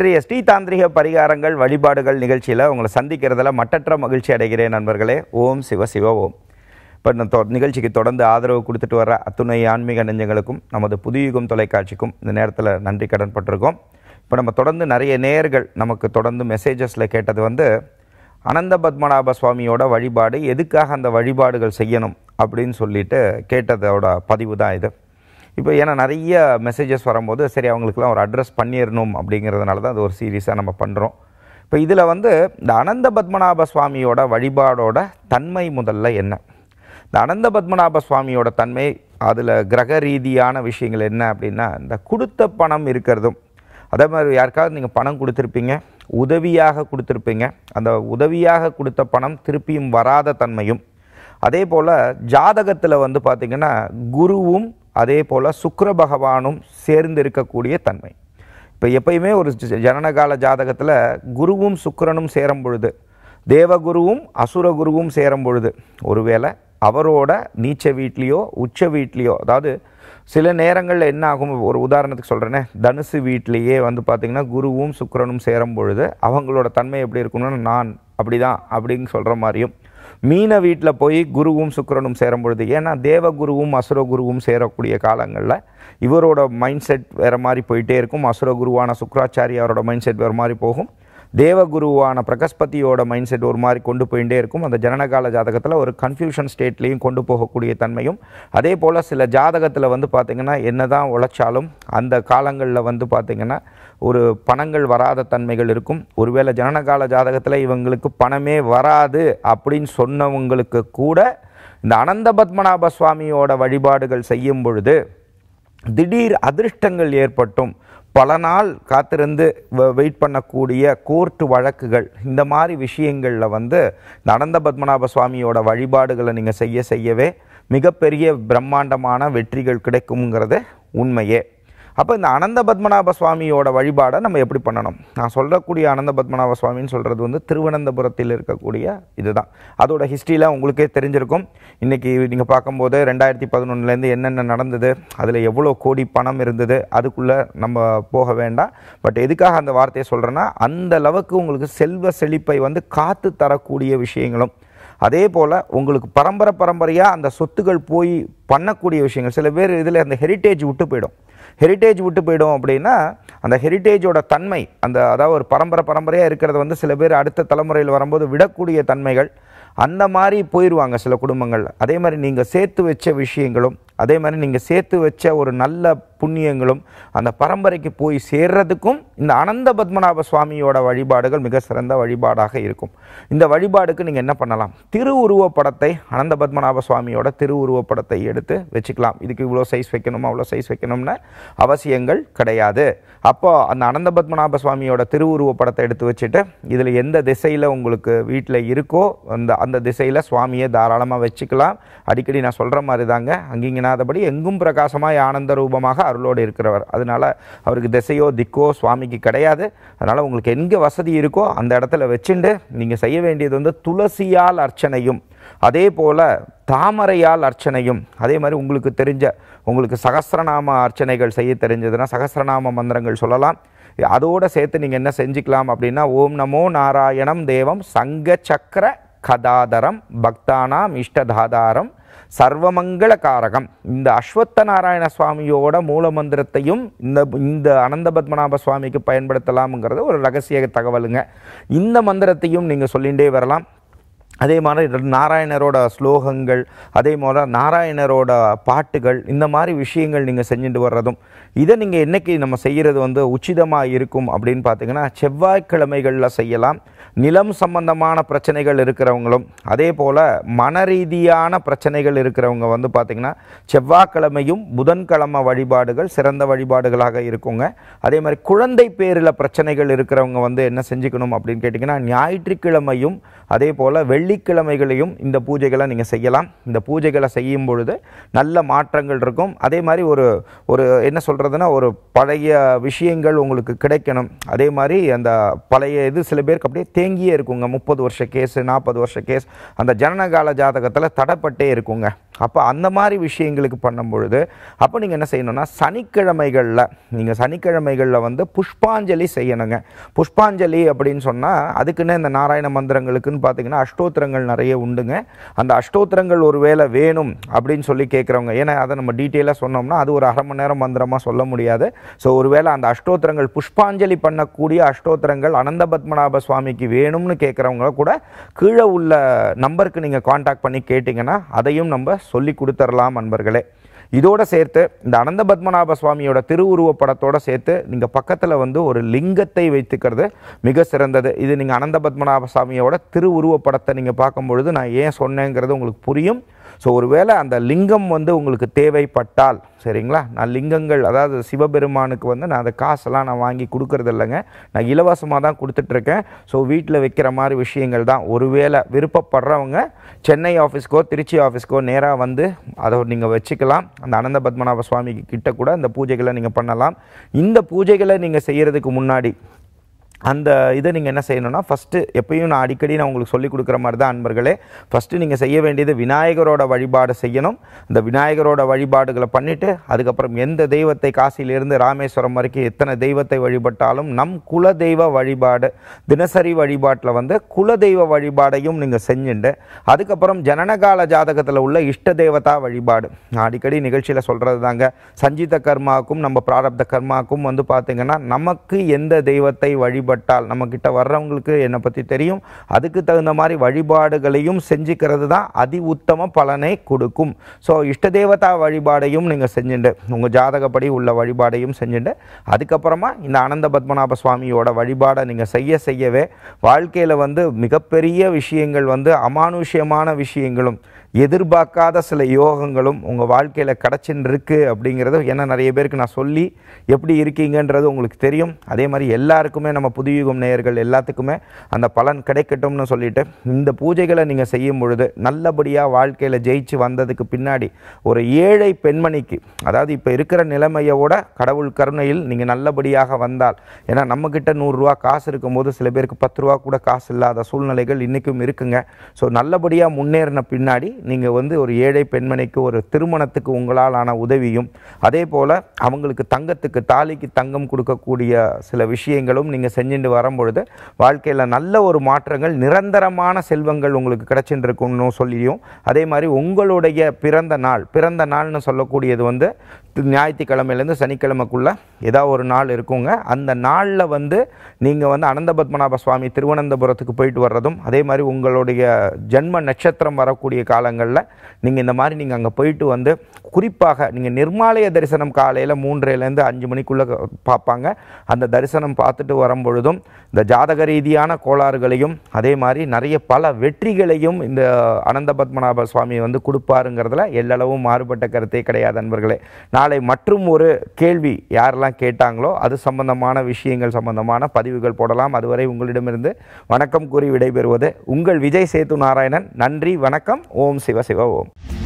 இன்றைய ஸ்ரீ தாந்திரிக பரிகாரங்கள் வழிபாடுகள் நிகழ்ச்சியில் உங்களை சந்திக்கிறதுல மட்டற்ற மகிழ்ச்சி அடைகிறேன் நண்பர்களே ஓம் சிவ சிவ ஓம் இப்போ இந்த தொ நிகழ்ச்சிக்கு தொடர்ந்து ஆதரவு கொடுத்துட்டு வர அத்துணை ஆன்மீக நெஞ்சங்களுக்கும் நமது புதியுகம் தொலைக்காட்சிக்கும் இந்த நேரத்தில் நன்றி கடன் பட்டிருக்கோம் இப்போ நம்ம தொடர்ந்து நிறைய நேர்கள் நமக்கு தொடர்ந்து மெசேஜஸில் கேட்டது வந்து அனந்த பத்மநாப சுவாமியோட வழிபாடு எதுக்காக அந்த வழிபாடுகள் செய்யணும் அப்படின்னு சொல்லிட்டு கேட்டதோட பதிவு தான் இது இப்போ ஏன்னா நிறைய மெசேஜஸ் வரும்போது சரி அவங்களுக்குலாம் ஒரு அட்ரஸ் பண்ணிடணும் அப்படிங்கிறதுனால தான் அது ஒரு சீரியஸாக நம்ம பண்ணுறோம் இப்போ இதில் வந்து இந்த அனந்த பத்மநாப சுவாமியோட வழிபாடோட தன்மை முதல்ல என்ன இந்த அனந்த பத்மநாப சுவாமியோட தன்மை அதில் கிரக ரீதியான விஷயங்கள் என்ன அப்படின்னா இந்த கொடுத்த பணம் இருக்கிறதும் அதே மாதிரி யாருக்காவது நீங்கள் பணம் கொடுத்துருப்பீங்க உதவியாக கொடுத்துருப்பீங்க அந்த உதவியாக கொடுத்த பணம் திருப்பியும் வராத தன்மையும் அதே போல் ஜாதகத்தில் வந்து பார்த்திங்கன்னா குருவும் அதே போல் சுக்கர பகவானும் சேர்ந்து இருக்கக்கூடிய தன்மை இப்போ எப்பயுமே ஒரு ஜனனகால ஜாதகத்தில் குருவும் சுக்கரனும் சேரும் பொழுது தேவகுருவும் அசுரகுருவும் சேரும் பொழுது ஒருவேளை அவரோட நீச்ச வீட்லேயோ உச்ச வீட்லேயோ அதாவது சில நேரங்களில் என்ன ஆகும் ஒரு உதாரணத்துக்கு சொல்கிறேனே தனுசு வீட்லேயே வந்து பார்த்திங்கன்னா குருவும் சுக்கரனும் சேரும் பொழுது அவங்களோட தன்மை எப்படி இருக்கணும்னு நான் அப்படி தான் அப்படின்னு சொல்கிற மாதிரியும் மீன வீட்டில் போய் குருவும் சுக்கரனும் சேரும் பொழுது ஏன்னா தேவகுருவும் அசுரகுருவும் சேரக்கூடிய காலங்களில் இவரோட மைண்ட் செட் வேறு மாதிரி போயிட்டே இருக்கும் அசுரகுருவான சுக்கராச்சாரியாரோட மைண்ட் செட் வேறு மாதிரி போகும் தேவகுருவான பிரகஸ்பதியோட மைண்ட் செட் ஒரு மாதிரி கொண்டு போயிட்டே இருக்கும் அந்த ஜனனகால ஜாதகத்தில் ஒரு கன்ஃபியூஷன் ஸ்டேட்லேயும் கொண்டு போகக்கூடிய தன்மையும் அதே போல் சில ஜாதகத்தில் வந்து பார்த்திங்கன்னா என்ன தான் உழைச்சாலும் அந்த காலங்களில் வந்து பார்த்திங்கன்னா ஒரு பணங்கள் வராத தன்மைகள் இருக்கும் ஒருவேளை ஜனனகால ஜாதகத்தில் இவங்களுக்கு பணமே வராது அப்படின்னு சொன்னவங்களுக்கு கூட இந்த அனந்த பத்மநாப சுவாமியோட வழிபாடுகள் செய்யும் பொழுது திடீர் அதிர்ஷ்டங்கள் ஏற்பட்டும் பல நாள் காத்திருந்து வெயிட் பண்ணக்கூடிய கோர்ட்டு வழக்குகள் இந்த மாதிரி விஷயங்களில் வந்து நடந்த பத்மநாப சுவாமியோட வழிபாடுகளை நீங்கள் செய்ய செய்யவே மிகப்பெரிய பிரம்மாண்டமான வெற்றிகள் கிடைக்குங்கிறது உண்மையே அப்போ இந்த அனந்த பத்மநாப சுவாமியோட வழிபாடை நம்ம எப்படி பண்ணணும் நான் சொல்லக்கூடிய அனந்த பத்மநாப சுவாமின்னு சொல்கிறது வந்து திருவனந்தபுரத்தில் இருக்கக்கூடிய இதுதான் அதோட ஹிஸ்ட்ரியில் உங்களுக்கே தெரிஞ்சிருக்கும் இன்றைக்கி நீங்கள் பார்க்கும்போது ரெண்டாயிரத்தி பதினொன்றுலேருந்து என்னென்ன நடந்தது அதில் எவ்வளோ கோடி பணம் இருந்தது அதுக்குள்ளே நம்ம போக வேண்டாம் பட் எதுக்காக அந்த வார்த்தையை சொல்கிறேன்னா அந்த அளவுக்கு உங்களுக்கு செல்வ செழிப்பை வந்து காத்து தரக்கூடிய விஷயங்களும் அதே போல் உங்களுக்கு பரம்பரை பரம்பரையாக அந்த சொத்துக்கள் போய் பண்ணக்கூடிய விஷயங்கள் சில பேர் இதில் அந்த ஹெரிட்டேஜ் விட்டு போயிடும் ஹெரிட்டேஜ் விட்டு போயிடும் அப்படின்னா அந்த ஹெரிட்டேஜோட தன்மை அந்த அதாவது ஒரு பரம்பரை பரம்பரையாக இருக்கிறத வந்து சில பேர் அடுத்த தலைமுறையில் வரும்போது விடக்கூடிய தன்மைகள் அந்த மாதிரி போயிடுவாங்க சில குடும்பங்கள் அதே மாதிரி நீங்கள் சேர்த்து வச்ச விஷயங்களும் அதே மாதிரி நீங்கள் சேர்த்து வச்ச ஒரு நல்ல புண்ணியங்களும் அந்த பரம்பரைக்கு போய் சேர்றதுக்கும் இந்த அனந்த பத்மநாப சுவாமியோட வழிபாடுகள் மிக சிறந்த வழிபாடாக இருக்கும் இந்த வழிபாடுக்கு நீங்கள் என்ன பண்ணலாம் திருவுருவ படத்தை அனந்த பத்மநாப சுவாமியோட திருவுருவ படத்தை எடுத்து வச்சுக்கலாம் இதுக்கு இவ்வளோ சைஸ் வைக்கணும் அவ்வளோ சைஸ் வைக்கணும்னு அவசியங்கள் கிடையாது அப்போ அந்த அனந்த பத்மநாப சுவாமியோட திருவுருவ படத்தை எடுத்து வச்சுட்டு இதில் எந்த திசையில் உங்களுக்கு வீட்டில் இருக்கோ அந்த அந்த திசையில் சுவாமியை தாராளமாக வச்சுக்கலாம் அடிக்கடி நான் சொல்கிற மாதிரி தாங்க அங்கிங்கனாதபடி எங்கும் பிரகாசமாக ஆனந்த ரூபமாக அருளோடு இருக்கிறவர் அதனால் அவருக்கு திசையோ திக்கோ சுவாமிக்கு கிடையாது அதனால் உங்களுக்கு எங்கே வசதி இருக்கோ அந்த இடத்துல வச்சுட்டு நீங்கள் செய்ய வேண்டியது வந்து துளசியால் அர்ச்சனையும் அதே போல் தாமரையால் அர்ச்சனையும் அதே மாதிரி உங்களுக்கு தெரிஞ்ச உங்களுக்கு சகசிரநாம அர்ச்சனைகள் செய்ய தெரிஞ்சதுன்னா சகசிரநாம மந்திரங்கள் சொல்லலாம் அதோடு சேர்த்து நீங்கள் என்ன செஞ்சுக்கலாம் அப்படின்னா ஓம் நமோ நாராயணம் தேவம் சங்க சக்கர கதாதரம் பக்தானாம் இஷ்டதாதாரம் சர்வமங்கள காரகம் இந்த அஸ்வத்த நாராயண சுவாமியோட மூல மந்திரத்தையும் இந்த இந்த அனந்த பத்மநாப சுவாமிக்கு பயன்படுத்தலாம்ங்கிறது ஒரு ரகசிய தகவலுங்க இந்த மந்திரத்தையும் நீங்கள் சொல்லிகிட்டே வரலாம் அதே மாதிரி நாராயணரோட ஸ்லோகங்கள் அதே போல் நாராயணரோட பாட்டுகள் இந்த மாதிரி விஷயங்கள் நீங்கள் செஞ்சுட்டு வர்றதும் இதை நீங்கள் என்றைக்கு நம்ம செய்கிறது வந்து உச்சிதமாக இருக்கும் அப்படின்னு பார்த்தீங்கன்னா செவ்வாய்க்கிழமைகளில் செய்யலாம் நிலம் சம்பந்தமான பிரச்சனைகள் இருக்கிறவங்களும் அதே போல் மன ரீதியான பிரச்சனைகள் இருக்கிறவங்க வந்து பார்த்திங்கன்னா செவ்வாய்க்கிழமையும் புதன்கிழமை வழிபாடுகள் சிறந்த வழிபாடுகளாக இருக்குங்க அதே மாதிரி குழந்தை பேரில் பிரச்சனைகள் இருக்கிறவங்க வந்து என்ன செஞ்சுக்கணும் அப்படின்னு கேட்டிங்கன்னா ஞாயிற்றுக்கிழமையும் அதே போல் வெள்ளி வெள்ளிக்கிழமைகளையும் இந்த பூஜைகளை நீங்கள் செய்யலாம் இந்த பூஜைகளை செய்யும் பொழுது நல்ல மாற்றங்கள் இருக்கும் அதே மாதிரி ஒரு ஒரு என்ன சொல்கிறதுனா ஒரு பழைய விஷயங்கள் உங்களுக்கு கிடைக்கணும் அதே மாதிரி அந்த பழைய இது சில பேருக்கு அப்படியே தேங்கியே இருக்குங்க முப்பது வருஷ கேஸ் நாற்பது வருஷ கேஸ் அந்த ஜனனகால ஜாதகத்தில் தடைப்பட்டே இருக்குங்க அப்போ அந்த மாதிரி விஷயங்களுக்கு பண்ணும் பொழுது அப்போ நீங்கள் என்ன செய்யணும்னா சனிக்கிழமைகளில் நீங்கள் சனிக்கிழமைகளில் வந்து புஷ்பாஞ்சலி செய்யணுங்க புஷ்பாஞ்சலி அப்படின்னு சொன்னால் அதுக்குன்னு இந்த நாராயண மந்திரங்களுக்குன்னு பார்த்தீங்கன்னா அஷ்டோத்திர அஷ்டோத்திரங்கள் நிறைய உண்டுங்க அந்த அஷ்டோத்திரங்கள் ஒரு வேளை வேணும் அப்படின்னு சொல்லி கேட்குறவங்க ஏன்னா அதை நம்ம டீட்டெயிலாக சொன்னோம்னா அது ஒரு அரை மணி நேரம் மந்திரமாக சொல்ல முடியாது ஸோ ஒருவேளை அந்த அஷ்டோத்திரங்கள் புஷ்பாஞ்சலி பண்ணக்கூடிய அஷ்டோத்திரங்கள் அனந்த பத்மநாப சுவாமிக்கு வேணும்னு கேட்குறவங்க கூட கீழே உள்ள நம்பருக்கு நீங்கள் காண்டாக்ட் பண்ணி கேட்டிங்கன்னா அதையும் நம்ம சொல்லி கொடுத்துடலாம் அன்பர்களே இதோட சேர்த்து இந்த அனந்த பத்மநாப சுவாமியோட திருவுருவ படத்தோட சேர்த்து நீங்கள் பக்கத்தில் வந்து ஒரு லிங்கத்தை வைத்துக்கிறது மிக சிறந்தது இது நீங்கள் அனந்த பத்மநாப சுவாமியோட திருவுருவ படத்தை நீங்கள் பார்க்கும்பொழுது நான் ஏன் சொன்னேங்கிறது உங்களுக்கு புரியும் ஸோ ஒருவேளை அந்த லிங்கம் வந்து உங்களுக்கு தேவைப்பட்டால் சரிங்களா நான் லிங்கங்கள் அதாவது சிவபெருமானுக்கு வந்து நான் அந்த காசெல்லாம் நான் வாங்கி கொடுக்கறது இல்லைங்க நான் இலவசமாக தான் கொடுத்துட்ருக்கேன் ஸோ வீட்டில் வைக்கிற மாதிரி விஷயங்கள் தான் ஒருவேளை விருப்பப்படுறவங்க சென்னை ஆஃபீஸ்க்கோ திருச்சி ஆஃபீஸ்க்கோ நேராக வந்து அதை நீங்கள் வச்சுக்கலாம் அந்த அனந்த பத்மநாப சுவாமி கிட்ட கூட இந்த பூஜைகளை நீங்கள் பண்ணலாம் இந்த பூஜைகளை நீங்கள் செய்கிறதுக்கு முன்னாடி அந்த இதை நீங்கள் என்ன செய்யணும்னா ஃபஸ்ட்டு எப்பயும் நான் அடிக்கடி நான் உங்களுக்கு சொல்லிக் கொடுக்குற மாதிரி தான் அன்பர்களே ஃபஸ்ட்டு நீங்கள் செய்ய வேண்டியது விநாயகரோட வழிபாடு செய்யணும் இந்த விநாயகரோட வழிபாடுகளை பண்ணிவிட்டு அதுக்கப்புறம் எந்த தெய்வத்தை காசியிலிருந்து ராமேஸ்வரம் வரைக்கும் எத்தனை தெய்வத்தை வழிபட்டாலும் நம் குல தெய்வ வழிபாடு தினசரி வழிபாட்டில் வந்து குல தெய்வ வழிபாடையும் நீங்கள் செஞ்சுண்டு அதுக்கப்புறம் ஜனனகால ஜாதகத்தில் உள்ள இஷ்ட தெய்வத்தா வழிபாடு நான் அடிக்கடி நிகழ்ச்சியில் சொல்கிறது தாங்க சஞ்சீத கர்மாவுக்கும் நம்ம பிராரப்த கர்மாவுக்கும் வந்து பார்த்திங்கன்னா நமக்கு எந்த தெய்வத்தை வழிபா வழிபட்டால் நம்மக்கிட்ட வர்றவங்களுக்கு என்னை பற்றி தெரியும் அதுக்கு தகுந்த மாதிரி வழிபாடுகளையும் செஞ்சுக்கிறது தான் அதி உத்தம பலனை கொடுக்கும் ஸோ இஷ்ட தேவதா வழிபாடையும் நீங்கள் செஞ்சுட்டு உங்கள் ஜாதகப்படி உள்ள வழிபாடையும் செஞ்சுட்டு அதுக்கப்புறமா இந்த ஆனந்த பத்மநாப சுவாமியோட வழிபாடை நீங்கள் செய்ய செய்யவே வாழ்க்கையில் வந்து மிகப்பெரிய விஷயங்கள் வந்து அமானுஷ்யமான விஷயங்களும் எதிர்பார்க்காத சில யோகங்களும் உங்கள் வாழ்க்கையில் கிடச்சின்னு இருக்குது அப்படிங்கிறது ஏன்னா நிறைய பேருக்கு நான் சொல்லி எப்படி இருக்கீங்கன்றது உங்களுக்கு தெரியும் அதே மாதிரி எல்லாருக்குமே நம்ம புதுயுகம் நேயர்கள் எல்லாத்துக்குமே அந்த பலன் கிடைக்கட்டும்னு சொல்லிட்டு இந்த பூஜைகளை நீங்கள் செய்யும் பொழுது நல்லபடியாக வாழ்க்கையில் ஜெயிச்சு வந்ததுக்கு பின்னாடி ஒரு ஏழை பெண்மணிக்கு அதாவது இப்போ இருக்கிற நிலைமையோட கடவுள் கருணையில் நீங்கள் நல்லபடியாக வந்தால் ஏன்னா நம்மக்கிட்ட நூறுரூவா காசு இருக்கும்போது சில பேருக்கு பத்து ரூபா கூட காசு இல்லாத சூழ்நிலைகள் இன்றைக்கும் இருக்குங்க ஸோ நல்லபடியாக முன்னேறின பின்னாடி நீங்கள் வந்து ஒரு ஏழை பெண்மணிக்கு ஒரு திருமணத்துக்கு உங்களால் ஆன உதவியும் அதே போல் அவங்களுக்கு தங்கத்துக்கு தாலிக்கு தங்கம் கொடுக்கக்கூடிய சில விஷயங்களும் நீங்கள் செஞ்சுட்டு வரும்பொழுது வாழ்க்கையில் நல்ல ஒரு மாற்றங்கள் நிரந்தரமான செல்வங்கள் உங்களுக்கு கிடைச்சிட்டு சொல்லியும் அதே மாதிரி உங்களுடைய பிறந்த நாள் பிறந்த நாள்னு சொல்லக்கூடியது வந்து ஞாயிற்றுக்கிழமையிலேருந்து சனிக்கிழமைக்குள்ளே ஏதாவது ஒரு நாள் இருக்குங்க அந்த நாளில் வந்து நீங்கள் வந்து அனந்த பத்மநாப சுவாமி திருவனந்தபுரத்துக்கு போயிட்டு வர்றதும் அதே மாதிரி உங்களுடைய ஜென்ம நட்சத்திரம் வரக்கூடிய காலங்களில் நீங்கள் இந்த மாதிரி நீங்கள் அங்கே போயிட்டு வந்து குறிப்பாக நீங்கள் நிர்மாலய தரிசனம் காலையில் மூன்றையிலேருந்து அஞ்சு மணிக்குள்ளே பார்ப்பாங்க அந்த தரிசனம் பார்த்துட்டு வரும்பொழுதும் இந்த ஜாதக ரீதியான கோளாறுகளையும் அதே மாதிரி நிறைய பல வெற்றிகளையும் இந்த அனந்த பத்மநாப சுவாமி வந்து கொடுப்பாருங்கிறதுல எல்லளவும் மாறுபட்ட கருத்தே கிடையாது நண்பர்களே நாளை மற்றும் ஒரு கேள்வி யாரெல்லாம் கேட்டாங்களோ அது சம்பந்தமான விஷயங்கள் சம்பந்தமான பதிவுகள் போடலாம் அதுவரை உங்களிடமிருந்து வணக்கம் கூறி விடைபெறுவது உங்கள் விஜய் சேது நாராயணன் நன்றி வணக்கம் ஓம் சிவ சிவ ஓம்